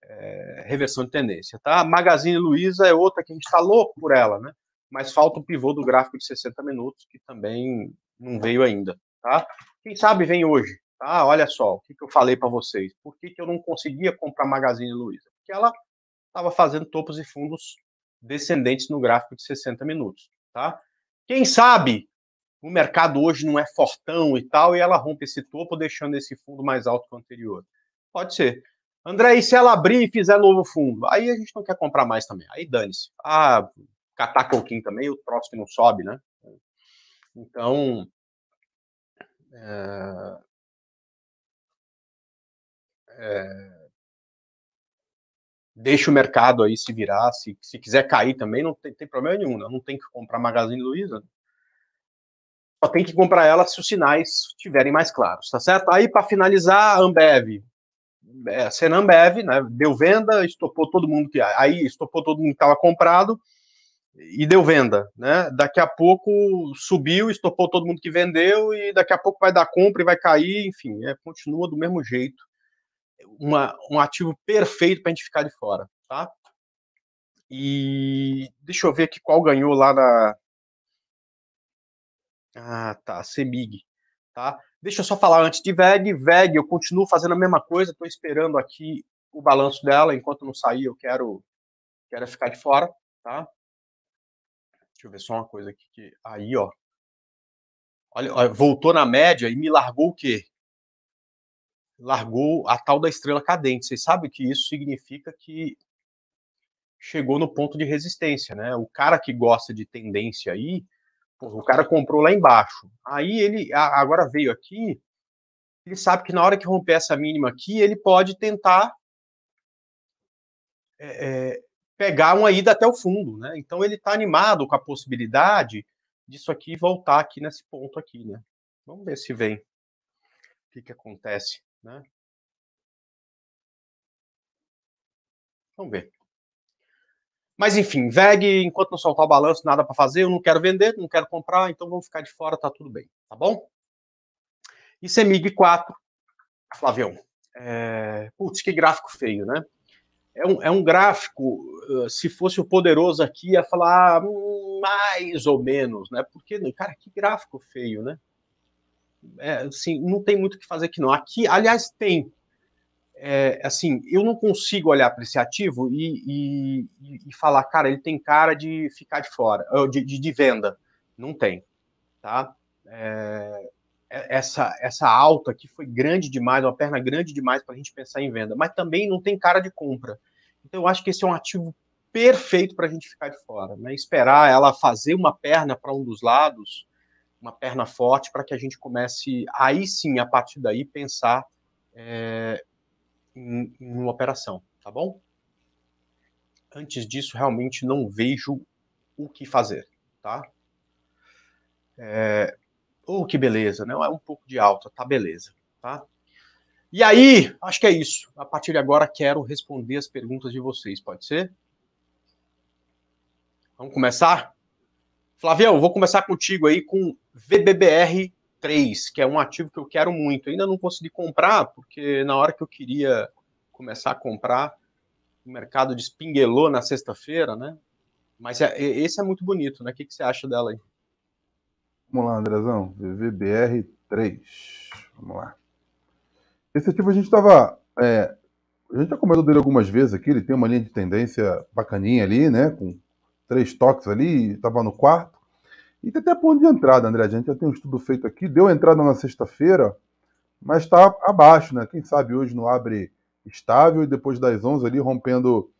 é, reversão de tendência. Tá? Magazine Luiza é outra que a gente está louco por ela, né? mas falta um pivô do gráfico de 60 minutos que também não veio ainda. Tá? Quem sabe vem hoje. Tá? Olha só, o que, que eu falei para vocês. Por que, que eu não conseguia comprar Magazine Luiza? Porque ela estava fazendo topos e fundos descendentes no gráfico de 60 minutos. Tá? Quem sabe o mercado hoje não é fortão e tal, e ela rompe esse topo, deixando esse fundo mais alto que o anterior. Pode ser. André, e se ela abrir e fizer novo fundo? Aí a gente não quer comprar mais também. Aí dane-se. Ah, catar coquinho também, o troço que não sobe, né? Então. É... É... Deixa o mercado aí se virar. Se, se quiser cair também, não tem, tem problema nenhum. Né? Não tem que comprar Magazine Luiza. Só tem que comprar ela se os sinais estiverem mais claros, tá certo? Aí, para finalizar, Ambev é, Senambev, né, deu venda, estopou todo mundo que aí estopou todo mundo que estava comprado e deu venda, né? Daqui a pouco subiu, estopou todo mundo que vendeu e daqui a pouco vai dar compra e vai cair, enfim, é, continua do mesmo jeito. Uma, um ativo perfeito para a gente ficar de fora, tá? E deixa eu ver aqui qual ganhou lá na ah, tá, Semig, tá? Deixa eu só falar antes de VEG. VEG, eu continuo fazendo a mesma coisa, estou esperando aqui o balanço dela. Enquanto não sair, eu quero, quero ficar de fora, tá? Deixa eu ver só uma coisa aqui. Que... Aí, ó. Olha, ó, voltou na média e me largou o quê? Largou a tal da estrela cadente. Vocês sabem que isso significa que chegou no ponto de resistência, né? O cara que gosta de tendência aí, o cara comprou lá embaixo. Aí ele agora veio aqui, ele sabe que na hora que romper essa mínima aqui, ele pode tentar é, é pegar uma ida até o fundo, né? Então ele está animado com a possibilidade disso aqui voltar aqui nesse ponto aqui, né? Vamos ver se vem. O que, que acontece, né? Vamos ver. Mas enfim, VEG, enquanto não soltar o balanço, nada para fazer, eu não quero vender, não quero comprar, então vamos ficar de fora, tá tudo bem, tá bom? E CEMIG 4, Flavião, é... putz, que gráfico feio, né? É um, é um gráfico, se fosse o poderoso aqui, ia falar ah, mais ou menos, né? Porque, cara, que gráfico feio, né? É, assim, não tem muito o que fazer aqui não. Aqui, aliás, tem, é, assim, eu não consigo olhar para esse ativo e, e, e, falar, cara, ele tem cara de ficar de fora, de, de, de venda. Não tem, tá? É, é, essa, essa alta aqui foi grande demais, uma perna grande demais para a gente pensar em venda, mas também não tem cara de compra. Então, eu acho que esse é um ativo perfeito para a gente ficar de fora, né? Esperar ela fazer uma perna para um dos lados, uma perna forte, para que a gente comece aí sim, a partir daí, pensar é, em, em uma operação, tá bom? Antes disso, realmente não vejo o que fazer, tá? É, oh, que beleza, né? É um pouco de alta, tá beleza, tá? E aí, acho que é isso. A partir de agora, quero responder as perguntas de vocês, pode ser? Vamos começar? Flavião, vou começar contigo aí com VBBR 3, que é um ativo que eu quero muito. Eu ainda não consegui comprar, porque na hora que eu queria começar a comprar, o mercado despinguelou na sexta-feira, né? Mas é, esse é muito bonito, né? O que, que você acha dela aí? Vamos lá, Andrezão. VVBR3. Vamos lá. Esse ativo a gente estava. É, a gente já comentou dele algumas vezes aqui. Ele tem uma linha de tendência bacaninha ali, né? Com três toques ali. Estava no quarto. E tem até ponto de entrada, André. A gente já tem um estudo feito aqui. Deu entrada na sexta-feira, mas está abaixo, né? Quem sabe hoje não abre estável e depois das 11 ali rompendo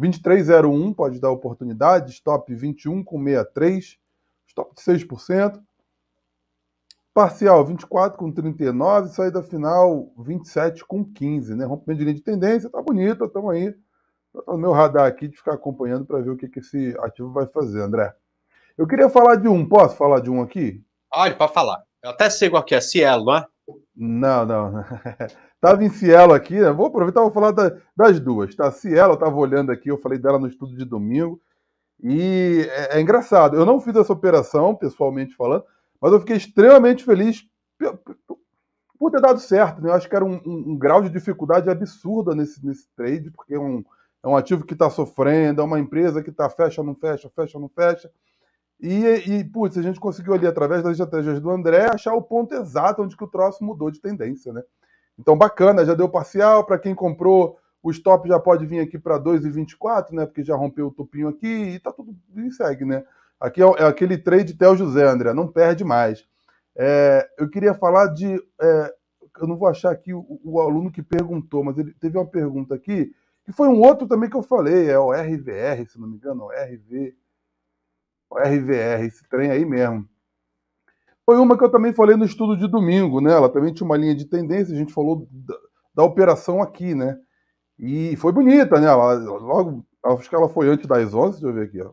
23,01 pode dar oportunidade. Stop 21,63. Stop de 6%. Parcial 24 com 39, saída final 27 com 15, né? Rompimento de linha de tendência, tá bonita, estamos aí. Tá no meu radar aqui de ficar acompanhando para ver o que, que esse ativo vai fazer, André. Eu queria falar de um. Posso falar de um aqui? Olha, pode falar. Eu até qual que é Cielo, né? Não, não. Tava em Cielo aqui, né? Vou aproveitar e vou falar da, das duas. Tá, Cielo, eu tava olhando aqui, eu falei dela no estudo de domingo. E é, é engraçado, eu não fiz essa operação, pessoalmente falando, mas eu fiquei extremamente feliz por ter dado certo. Né? Eu acho que era um, um, um grau de dificuldade absurda nesse, nesse trade, porque é um, é um ativo que está sofrendo, é uma empresa que está fecha, não fecha, fecha, não fecha. E, e, putz, a gente conseguiu ali, através das estratégias do André, achar o ponto exato onde que o troço mudou de tendência, né? Então, bacana, já deu parcial. Para quem comprou, o stop já pode vir aqui para 2,24, né? Porque já rompeu o topinho aqui e tá tudo e segue, né? Aqui é, é aquele trade Tel José, André, não perde mais. É, eu queria falar de. É, eu não vou achar aqui o, o, aluno que perguntou, mas ele teve uma pergunta aqui, que foi um outro também que eu falei, é o RVR, se não me engano, o RV. RVR, esse trem aí mesmo. Foi uma que eu também falei no estudo de domingo, né? Ela também tinha uma linha de tendência, a gente falou da, da operação aqui, né? E foi bonita, né? Ela, logo, acho que ela foi antes das 11, deixa eu ver aqui, ó.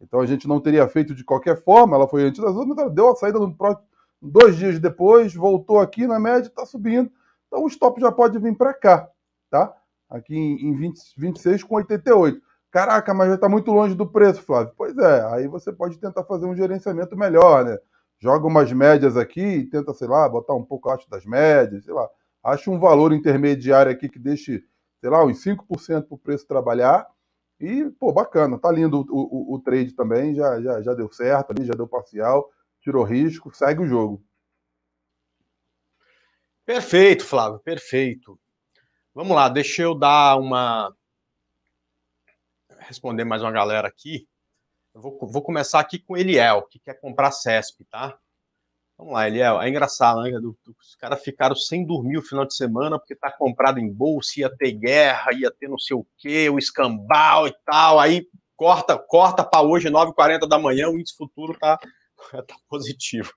Então a gente não teria feito de qualquer forma, ela foi antes das 11, mas ela deu a saída no próximo, dois dias depois, voltou aqui na média, está subindo. Então o stop já pode vir para cá, tá? Aqui em, em 20, 26 com 88. Caraca, mas já está muito longe do preço, Flávio. Pois é, aí você pode tentar fazer um gerenciamento melhor, né? Joga umas médias aqui, tenta, sei lá, botar um pouco abaixo das médias, sei lá. Acha um valor intermediário aqui que deixe, sei lá, uns 5% para o preço trabalhar. E, pô, bacana, tá lindo o, o, o trade também, já, já, já deu certo ali, já deu parcial, tirou risco, segue o jogo. Perfeito, Flávio, perfeito. Vamos lá, deixa eu dar uma responder mais uma galera aqui. Eu vou, vou começar aqui com Eliel, que quer comprar CESP, tá? Vamos lá, Eliel. É engraçado, né? Os caras ficaram sem dormir o final de semana porque tá comprado em bolsa, ia ter guerra, ia ter não sei o quê, o escambau e tal. Aí corta corta para hoje, 9h40 da manhã, o índice futuro tá, tá positivo.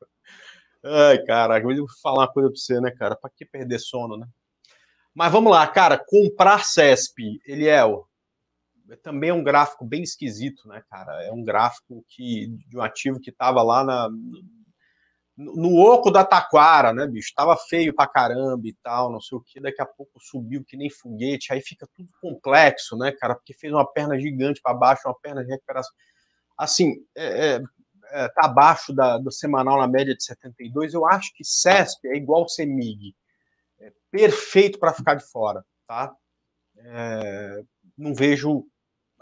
Ai, cara, eu vou falar uma coisa para você, né, cara? Para que perder sono, né? Mas vamos lá, cara. Comprar CESP, Eliel, é também é um gráfico bem esquisito, né, cara? É um gráfico que, de um ativo que estava lá na, no, no oco da taquara, né, bicho? Tava feio pra caramba e tal, não sei o que. Daqui a pouco subiu que nem foguete, aí fica tudo complexo, né, cara? Porque fez uma perna gigante para baixo, uma perna de recuperação. Assim, é, é, é, tá abaixo da, do semanal na média de 72. Eu acho que CESP é igual CEMIG. É perfeito para ficar de fora, tá? É, não vejo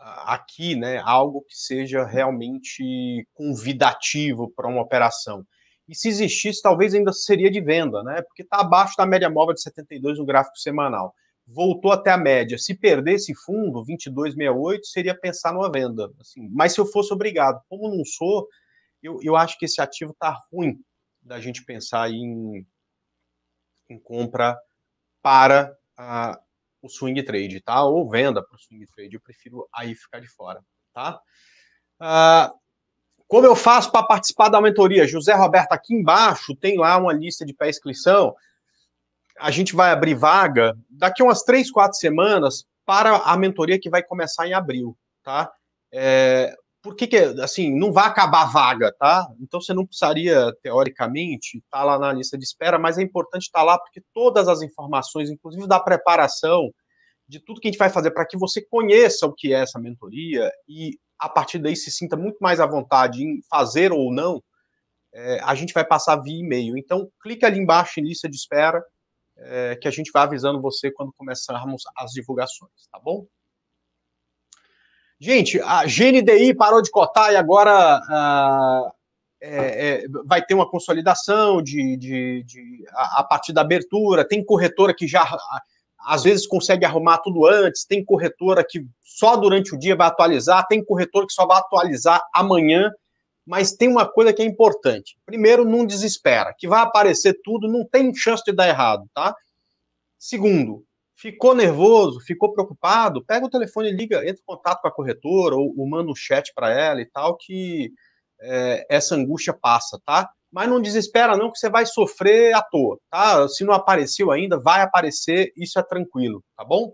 aqui né, algo que seja realmente convidativo para uma operação. E se existisse, talvez ainda seria de venda, né? Porque está abaixo da média móvel de 72 no gráfico semanal. Voltou até a média. Se perder esse fundo, 22,68, seria pensar numa venda. Assim, mas se eu fosse obrigado, como não sou, eu, eu acho que esse ativo está ruim da gente pensar em, em compra para o swing trade, tá? Ou venda para o swing trade. Eu prefiro aí ficar de fora, tá? Ah, como eu faço para participar da mentoria? José Roberto, aqui embaixo tem lá uma lista de pré-inscrição. A gente vai abrir vaga daqui umas três, quatro semanas para a mentoria que vai começar em abril, tá? É, por que, que é, assim, não vai acabar a vaga, tá? Então você não precisaria, teoricamente, estar tá lá na lista de espera, mas é importante estar tá lá porque todas as informações, inclusive da preparação, de tudo que a gente vai fazer para que você conheça o que é essa mentoria e a partir daí se sinta muito mais à vontade em fazer ou não, é, a gente vai passar via e-mail. Então, clique ali embaixo em lista de espera, é, que a gente vai avisando você quando começarmos as divulgações, tá bom? Gente, a GNDI parou de cotar e agora ah, é, é, vai ter uma consolidação de, de, de a, a, partir da abertura. Tem corretora que já às vezes consegue arrumar tudo antes, tem corretora que só durante o dia vai atualizar, tem corretora que só vai atualizar amanhã. Mas tem uma coisa que é importante. Primeiro, não desespera, que vai aparecer tudo, não tem chance de dar errado, tá? Segundo, Ficou nervoso? Ficou preocupado? Pega o telefone, liga, entra em contato com a corretora ou, ou manda um chat para ela e tal, que é, essa angústia passa, tá? Mas não desespera não que você vai sofrer à toa, tá? Se não apareceu ainda, vai aparecer, isso é tranquilo, tá bom?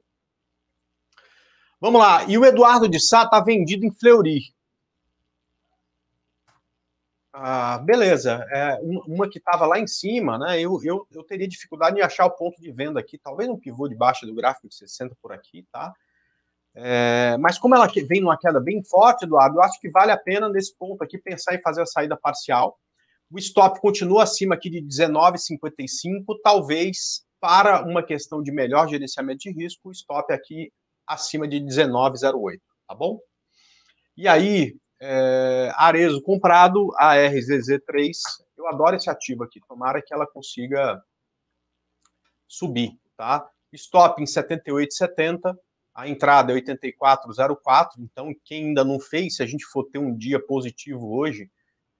Vamos lá, e o Eduardo de Sá tá vendido em Fleury ah, beleza, é, uma que estava lá em cima, né? Eu, eu, eu teria dificuldade em achar o ponto de venda aqui, talvez um pivô debaixo do gráfico de 60 por aqui, tá? É, mas como ela vem numa queda bem forte, Eduardo, eu acho que vale a pena nesse ponto aqui pensar em fazer a saída parcial. O stop continua acima aqui de 19,55, talvez para uma questão de melhor gerenciamento de risco, o stop aqui acima de 19,08, tá bom? E aí, é, Arezo comprado, a RZZ3. Eu adoro esse ativo aqui, tomara que ela consiga subir, tá? Stop em 78,70, a entrada é 84,04, então quem ainda não fez, se a gente for ter um dia positivo hoje,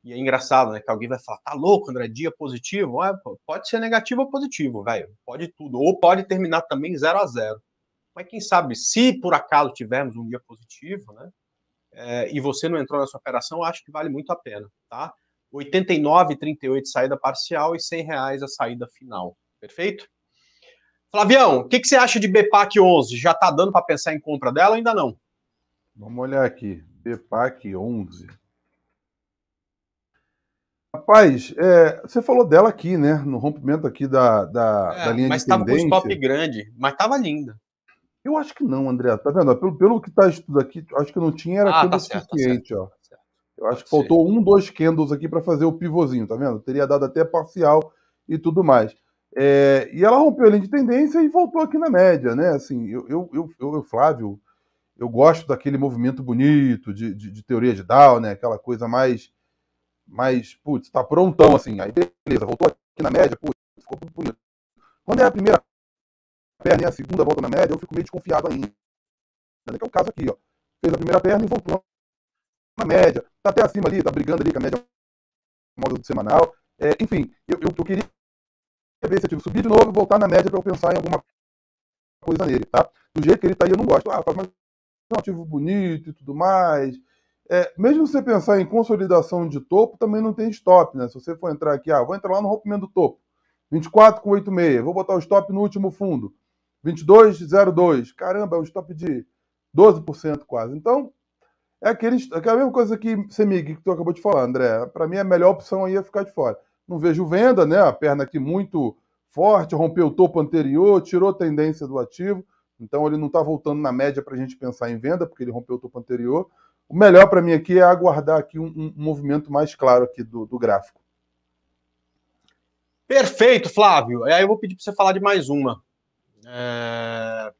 e é engraçado, né, que alguém vai falar, tá louco, André, dia positivo? É, pode ser negativo ou positivo, velho, pode tudo, ou pode terminar também 0 a 0 Mas quem sabe, se por acaso tivermos um dia positivo, né, é, e você não entrou nessa operação, acho que vale muito a pena, tá? 89,38 saída parcial e R$ reais a saída final, perfeito? Flavião, o que, que, você acha de BPAC 11? Já está dando para pensar em compra dela ou ainda não? Vamos olhar aqui, BPAC 11. Rapaz, é, você falou dela aqui, né? No rompimento aqui da, da, é, da linha de tendência. Mas estava com stop grande, mas estava linda. Eu acho que não, André. Tá vendo? Pelo, pelo que tá estudo aqui, acho que não tinha era ah, candle tá, tá suficiente, tá ó. Tá eu acho que tá faltou um, dois candles aqui para fazer o pivôzinho, tá vendo? Teria dado até parcial e tudo mais. É, e ela rompeu a linha de tendência e voltou aqui na média, né? Assim, eu, eu, eu, eu Flávio, eu gosto daquele movimento bonito de, de, de teoria de Dow, né? Aquela coisa mais, mais, putz, tá prontão assim. Aí beleza, voltou aqui na média, putz, ficou bonito. Quando é a primeira perna e a segunda volta na média, eu fico meio desconfiado ainda. Que é o caso aqui, ó. Fez a primeira perna e voltou na média. Tá até acima ali, tá brigando ali com a média móvel do semanal. É, enfim, eu, eu, eu, queria ver se eu tive subir de novo e voltar na média para eu pensar em alguma coisa nele, tá? Do jeito que ele tá aí, eu não gosto. Ah, mas é um ativo bonito e tudo mais. É, mesmo você pensar em consolidação de topo, também não tem stop, né? Se você for entrar aqui, ah, vou entrar lá no rompimento do topo. 24 com 8,6, vou botar o stop no último fundo. 22,02. Caramba, é um stop de 12% quase. Então, é aquele, é aquela mesma coisa que Semig, que tu acabou de falar, André. Para mim, a melhor opção aí é ficar de fora. Não vejo venda, né? A perna aqui muito forte, rompeu o topo anterior, tirou tendência do ativo. Então, ele não está voltando na média para a gente pensar em venda, porque ele rompeu o topo anterior. O melhor para mim aqui é aguardar aqui um, um, movimento mais claro aqui do, do gráfico. Perfeito, Flávio. Aí eu vou pedir para você falar de mais uma. É...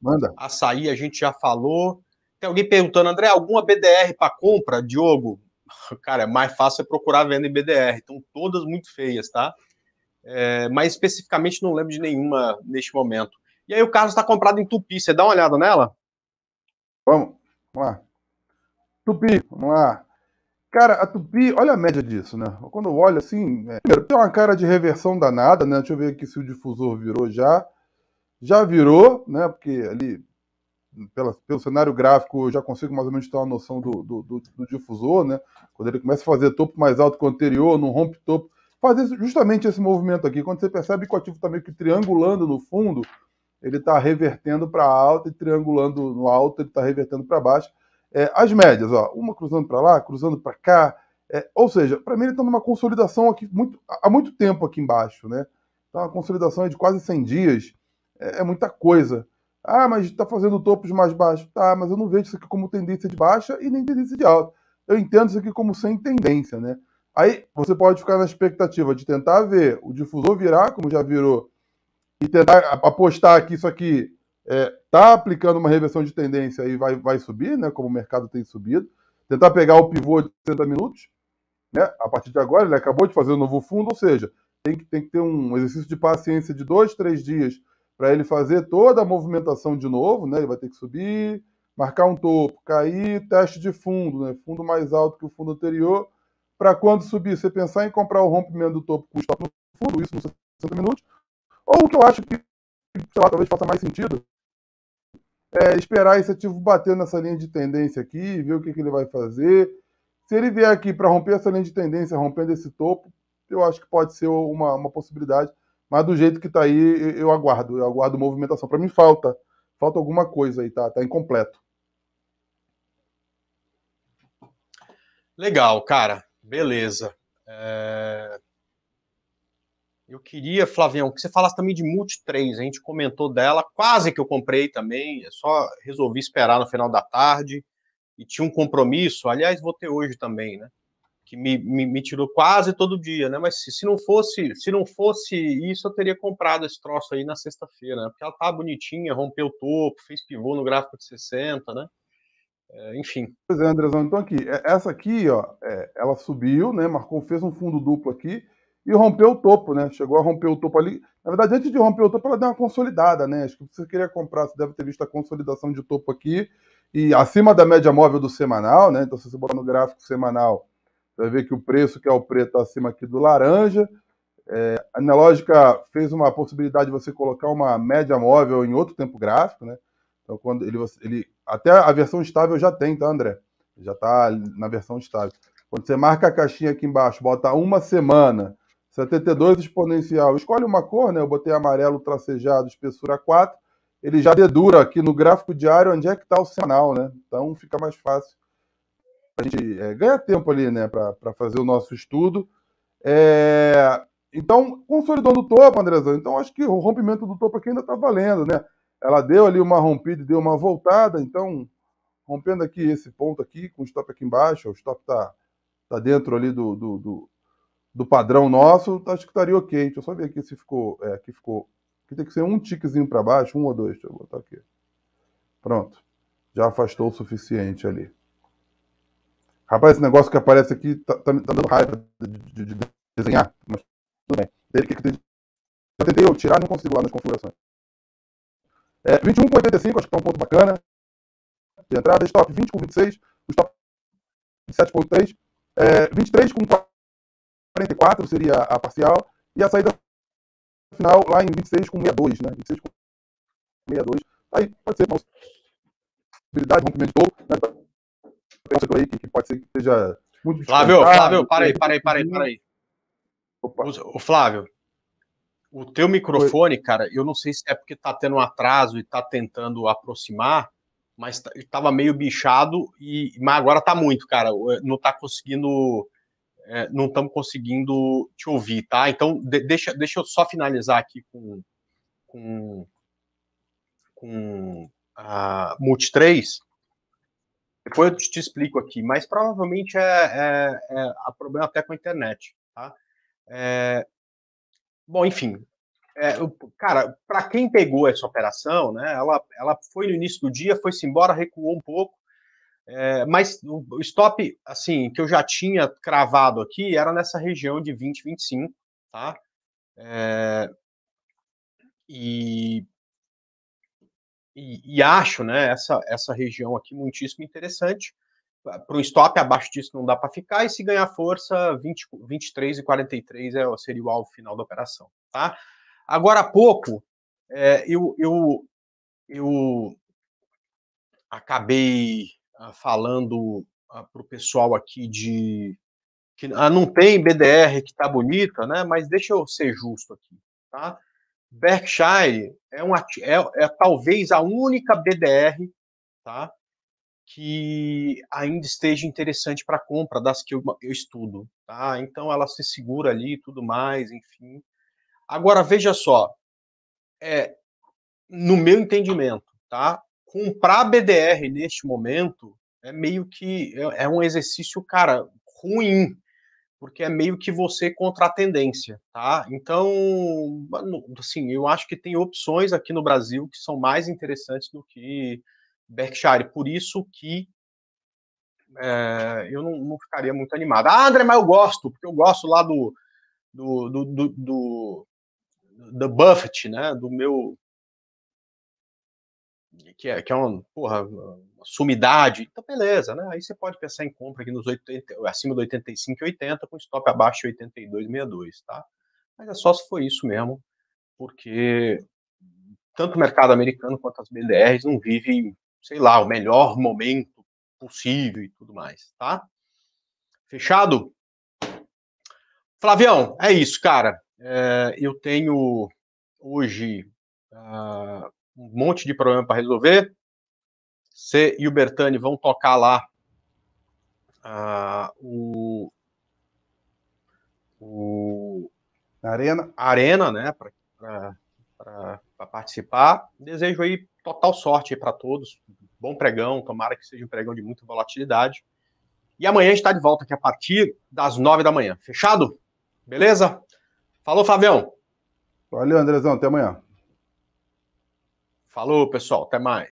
Manda. Açaí, a gente já falou. Tem alguém perguntando, André, alguma BDR para compra, Diogo? Cara, é mais fácil é procurar venda em BDR. Estão todas muito feias, tá? É, mas especificamente não lembro de nenhuma neste momento. E aí o Carlos está comprado em Tupi. Você dá uma olhada nela? Vamos, vamos lá. Tupi, vamos lá. Cara, a Tupi, olha a média disso, né? Quando eu olho assim, é... tem uma cara de reversão danada, né? Deixa eu ver aqui se o difusor virou já já virou, né? Porque ali, pela, pelo cenário gráfico, eu já consigo mais ou menos ter uma noção do, do, do, do difusor, né? Quando ele começa a fazer topo mais alto que o anterior, não rompe topo, fazer justamente esse movimento aqui. Quando você percebe que o ativo está meio que triangulando no fundo, ele está revertendo para alta e triangulando no alto, ele está revertendo para baixo. É, as médias, ó, uma cruzando para lá, cruzando para cá. É, ou seja, para mim ele está numa consolidação aqui muito, há muito tempo aqui embaixo, né? Então, uma consolidação de quase 100 dias. É, é, muita coisa. Ah, mas está fazendo topos mais baixos. Tá, mas eu não vejo isso aqui como tendência de baixa e nem tendência de alta. Eu entendo isso aqui como sem tendência, né? Aí você pode ficar na expectativa de tentar ver o difusor virar, como já virou, e tentar apostar que isso aqui está é, tá aplicando uma reversão de tendência e vai, vai subir, né? Como o mercado tem subido. Tentar pegar o pivô de 60 minutos, né? A partir de agora, ele acabou de fazer um novo fundo, ou seja, tem que, tem que ter um exercício de paciência de dois, três dias para ele fazer toda a movimentação de novo, né? Ele vai ter que subir, marcar um topo, cair, teste de fundo, né? Fundo mais alto que o fundo anterior, para quando subir, você pensar em comprar o rompimento do topo com o stop no fundo, isso nos 60 minutos, ou o que eu acho que, sei lá, talvez faça mais sentido, é esperar esse ativo bater nessa linha de tendência aqui, ver o que, que ele vai fazer. Se ele vier aqui para romper essa linha de tendência, rompendo esse topo, eu acho que pode ser uma, uma possibilidade. Mas do jeito que está aí, eu aguardo. Eu aguardo movimentação. Para mim falta. Falta alguma coisa aí, tá? Tá incompleto. Legal, cara. Beleza. É... Eu queria, Flavião, que você falasse também de Multi 3. A gente comentou dela, quase que eu comprei também. É só resolvi esperar no final da tarde. E tinha um compromisso. Aliás, vou ter hoje também, né? que me, me, me, tirou quase todo dia, né? Mas se, se, não fosse se não fosse isso, eu teria comprado esse troço aí na sexta-feira, né? porque ela tá bonitinha, rompeu o topo, fez pivô no gráfico de 60, né? É, enfim. Pois é, Andrezão, então aqui, é, essa aqui, ó, é, ela subiu, né? Marcou, fez um fundo duplo aqui e rompeu o topo, né? Chegou a romper o topo ali. Na verdade, antes de romper o topo, ela deu uma consolidada, né? Acho que você queria comprar, você deve ter visto a consolidação de topo aqui. E acima da média móvel do semanal, né? Então, se você botar no gráfico semanal, você vai ver que o preço que é o preto está acima aqui do laranja. É, a Analógica fez uma possibilidade de você colocar uma média móvel em outro tempo gráfico, né? Então, quando ele, ele até a versão estável já tem, tá, André? Já está na versão estável. Quando você marca a caixinha aqui embaixo, bota uma semana, 72 exponencial, escolhe uma cor, né? Eu botei amarelo tracejado, espessura 4. Ele já dedura aqui no gráfico diário onde é que está o sinal, né? Então fica mais fácil a gente é, ganha tempo ali, né, para fazer o nosso estudo. É, então, consolidando o topo, Andrezão, então acho que o rompimento do topo aqui ainda está valendo, né? Ela deu ali uma rompida e deu uma voltada, então, rompendo aqui esse ponto aqui, com o stop aqui embaixo, o stop tá, tá dentro ali do, do, do, do padrão nosso, tá, acho que estaria ok. Deixa eu só ver aqui se ficou, é, aqui ficou, aqui tem que ser um tiquezinho para baixo, um ou dois, deixa eu botar aqui. Pronto, já afastou o suficiente ali. Rapaz, esse negócio que aparece aqui tá, tá, tá dando raiva de, de, de, desenhar, mas tudo bem. Ele que Eu tentei eu tirar, não consigo lá nas configurações. É, 21 com 85, acho que tá um ponto bacana. De entrada, stop 20 com 26, stop 7.3. É, 23 com 44 seria a parcial. E a saída final lá em 26 com 62, né? 26 com 62. Aí pode ser uma possibilidade, rompimento de gol, né? aí que, que pode ser que seja muito Flávio, Flávio, né? para aí, para aí, para aí, para aí. Opa. O Flávio, o teu microfone, cara, eu não sei se é porque tá tendo um atraso e tá tentando aproximar, mas tá, tava meio bichado e mas agora tá muito, cara, eh, não tá conseguindo é, não estamos conseguindo te ouvir, tá? Então de, deixa, deixa eu só finalizar aqui com com com a Multi 3 depois eu te explico aqui, mas provavelmente é, é, é a problema até com a internet, tá? É, bom, enfim, é, cara, para quem pegou essa operação, né? Ela, ela foi no início do dia, foi se embora, recuou um pouco, é, mas o stop, assim, que eu já tinha cravado aqui, era nessa região de 20, 25, tá? É, e e, e acho né, essa, essa região aqui muitíssimo interessante. Para um stop abaixo disso não dá para ficar, e se ganhar força, 20, 23 e 43 é, seria o alvo final da operação. Tá? Agora há pouco, é, eu, eu, eu acabei ah, falando ah, para o pessoal aqui de que ah, não tem BDR que está bonita, né? Mas deixa eu ser justo aqui, tá? Berkshire é, uma, é, é talvez a única BDR tá, que ainda esteja interessante para compra das que eu, eu estudo. Tá? Então ela se segura ali e tudo mais, enfim. Agora veja só, é, no meu entendimento, tá? Comprar BDR neste momento é meio que é, é um exercício, cara, ruim, porque é meio que você contra a tendência, tá? Então, assim, eu acho que tem opções aqui no Brasil que são mais interessantes do que Berkshire, por isso que é, eu não, não, ficaria muito animado. Ah, André, mas eu gosto, porque eu gosto lá do do, do, do, do, do Buffett, né? Do meu que é, que é um, porra, sumidade, então beleza, né? Aí você pode pensar em compra aqui nos 80, acima do 85,80 com stop abaixo de 82,62, tá? Mas é só se for isso mesmo, porque tanto o mercado americano quanto as BDRs não vivem, sei lá, o melhor momento possível e tudo mais, tá? Fechado? Flavião, é isso, cara. É, eu tenho hoje uh, um monte de problema para resolver. Você e o Bertani vão tocar lá a o, o Arena, Arena né, para participar. Desejo aí total sorte para todos. Bom pregão, tomara que seja um pregão de muita volatilidade. E amanhã a gente está de volta aqui a partir das nove da manhã. Fechado? Beleza? Falou, Fabião. Valeu, Andrezão. Até amanhã. Falou, pessoal. Até mais.